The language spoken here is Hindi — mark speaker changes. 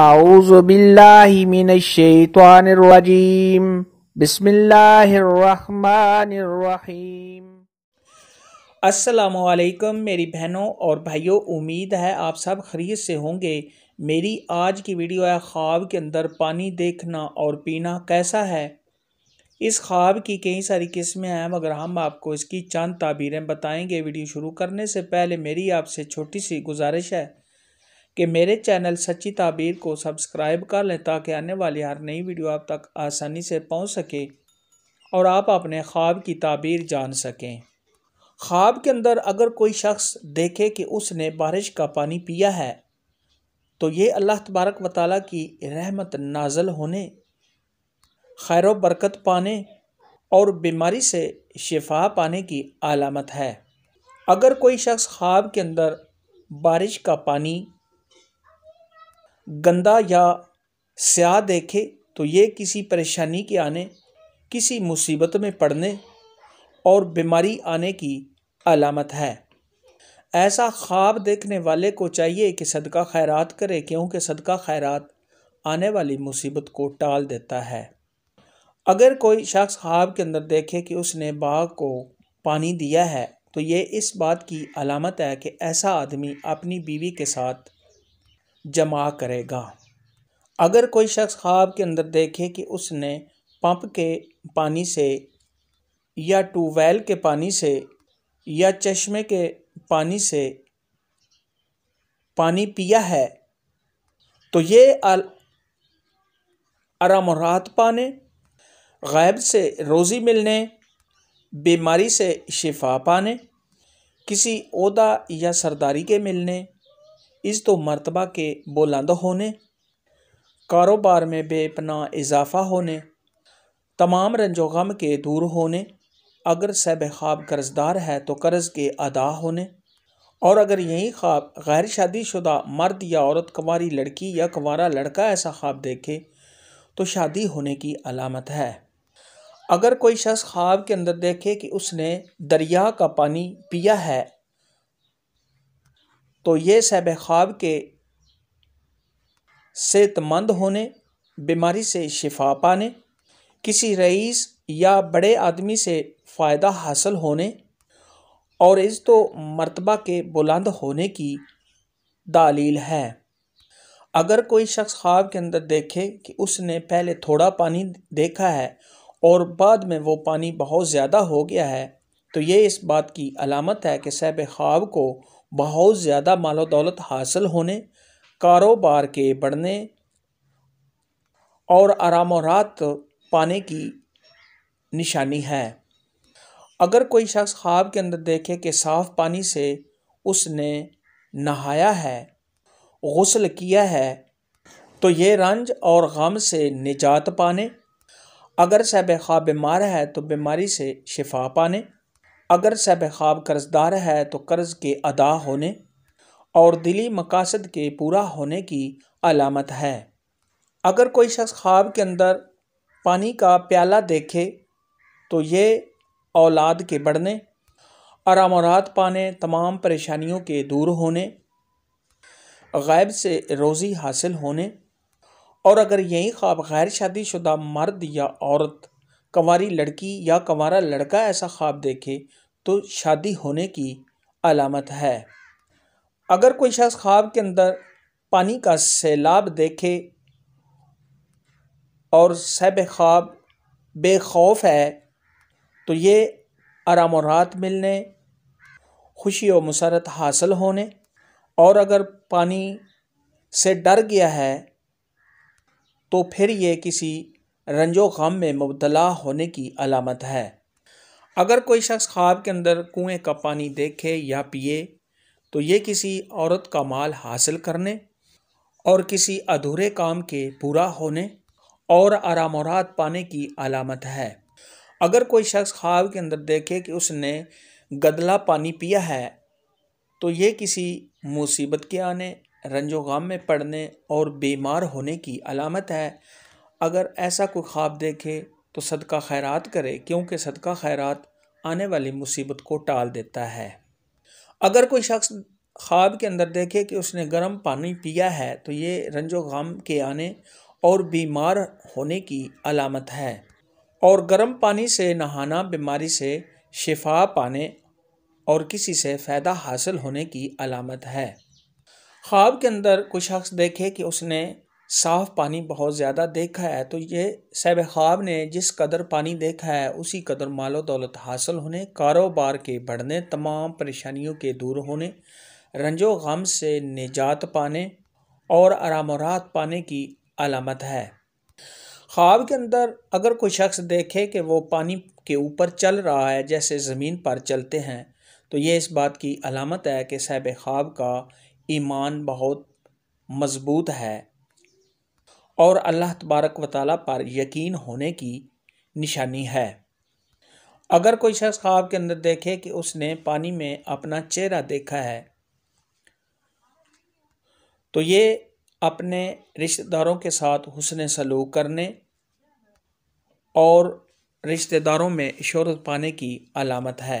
Speaker 1: أعوذ بالله من الشيطان الرجيم بسم الله الرحمन अस्सलाम मेरी बहनों और भाइयों उम्मीद है आप सब खरीद से होंगे मेरी आज की वीडियो है ख्वाब के अंदर पानी देखना और पीना कैसा है इस ख्वाब की कई सारी किस्में हैं मगर हम आपको इसकी चंद ताबीरें बताएंगे वीडियो शुरू करने से पहले मेरी आपसे छोटी सी गुजारिश है कि मेरे चैनल सच्ची ताबीर को सब्सक्राइब कर लें ताकि आने वाली हर नई वीडियो आप तक आसानी से पहुंच सके और आप अपने ख्वाब की ताबीर जान सकें ख्वाब के अंदर अगर कोई शख्स देखे कि उसने बारिश का पानी पिया है तो ये अल्लाह तबारक व की रहमत नाजल होने खैर बरकत पाने और बीमारी से शिफा पाने की आलामत है अगर कोई शख्स ख्वाब के अंदर बारिश का पानी गंदा या स्याह देखे तो ये किसी परेशानी के आने किसी मुसीबत में पड़ने और बीमारी आने की अलामत है ऐसा ख्वाब देखने वाले को चाहिए कि सदका खैरात करे क्योंकि सदका खैरात आने वाली मुसीबत को टाल देता है अगर कोई शख्स ख्वाब के अंदर देखे कि उसने बाग को पानी दिया है तो ये इस बात की अलामत है कि ऐसा आदमी अपनी बीवी के साथ जमा करेगा अगर कोई शख्स ख्वाब के अंदर देखे कि उसने पंप के पानी से या ट्यूबवेल के पानी से या चश्मे के पानी से पानी पिया है तो ये आराम राहत पाने गैब से रोज़ी मिलने बीमारी से शिफा पाने किसी अहदा या सरदारी के मिलने इस तो मरतबा के बुलंद होने कारोबार में बेपना इजाफा होने तमाम रंजो गम के दूर होने अगर सब ख्वाब कर्जदार है तो कर्ज के अदा होने और अगर यही ख्वाब गैर शादीशुदा मर्द या औरत कंवारी लड़की या कंवारा लड़का ऐसा ख्वाब देखे तो शादी होने की अलामत है अगर कोई शख्स ख्वाब के अंदर देखे कि उसने दरिया का पानी पिया है तो ये सैब ख्वाब के सेहतमंद होने बीमारी से शिफा पाने किसी रईस या बड़े आदमी से फ़ायदा हासिल होने और इस तो मर्तबा के बुलंद होने की दालील है अगर कोई शख्स ख्वाब के अंदर देखे कि उसने पहले थोड़ा पानी देखा है और बाद में वो पानी बहुत ज़्यादा हो गया है तो ये इस बात की अलामत है कि सैब ख्वाब को बहुत ज़्यादा मालो दौलत हासिल होने कारोबार के बढ़ने और आराम और रात पाने की निशानी है अगर कोई शख्स ख्वाब के अंदर देखे कि साफ़ पानी से उसने नहाया है गसल किया है तो ये रंज और गम से निजात पाने अगर सह ख्वाब बीमार है तो बीमारी से शिफा पाने अगर सब ख्वाब कर्जदार है तो कर्ज के अदा होने और दिली मकासद के पूरा होने की अलामत है अगर कोई शख्स ख्वाब के अंदर पानी का प्याला देखे तो ये औलाद के बढ़ने आराम पाने तमाम परेशानियों के दूर होने गैब से रोज़ी हासिल होने और अगर यही ख्वाब गैर शादीशुदा मर्द या औरत कंवारी लड़की या कंवारा लड़का ऐसा ख्वाब देखे तो शादी होने की अलामत है अगर कोई शख्स ख्वाब के अंदर पानी का सैलाब देखे और सैब ख्वाब बेखौफ है तो ये आराम और मिलने खुशी और मसरत हासिल होने और अगर पानी से डर गया है तो फिर ये किसी रंजो गम में मुबतला होने की अलामत है अगर कोई शख्स ख्वाब के अंदर कुएं का पानी देखे या पिए तो ये किसी औरत का माल हासिल करने और किसी अधूरे काम के पूरा होने और आराम औरत पाने की अलामत है अगर कोई शख्स ख्वाब के अंदर देखे कि उसने गदला पानी पिया है तो ये किसी मुसीबत के आने रंजो गम में पड़ने और बीमार होने की अलामत है अगर ऐसा कोई ख्वाब देखे तो सदका खैरात करे क्योंकि सदका खैरात आने वाली मुसीबत को टाल देता है अगर कोई शख्स ख्वाब के अंदर देखे कि उसने गर्म पानी पिया है तो ये रंजो गम के आने और बीमार होने की अलामत है और गर्म पानी से नहाना बीमारी से शिफा पाने और किसी से फ़ायदा हासिल होने की अलामत है ख्वाब के अंदर कोई शख्स देखे कि उसने साफ़ पानी बहुत ज़्यादा देखा है तो ये सैब ख्वाब ने जिस कदर पानी देखा है उसी कदर मालो दौलत हासिल होने कारोबार के बढ़ने तमाम परेशानियों के दूर होने रंजो गम से निजात पाने और आराम राहत पाने की अलामत है ख्वाब के अंदर अगर कोई शख्स देखे कि वो पानी के ऊपर चल रहा है जैसे ज़मीन पर चलते हैं तो ये इस बात की अलामत है कि सहब ख्वाब का ईमान बहुत मज़बूत है और अल्लाह तबारक व पर यकीन होने की निशानी है अगर कोई शख्स ख्वाब के अंदर देखे कि उसने पानी में अपना चेहरा देखा है तो ये अपने रिश्तेदारों के साथ हुसन सलूक करने और रिश्तेदारों में शहरत पाने की अलामत है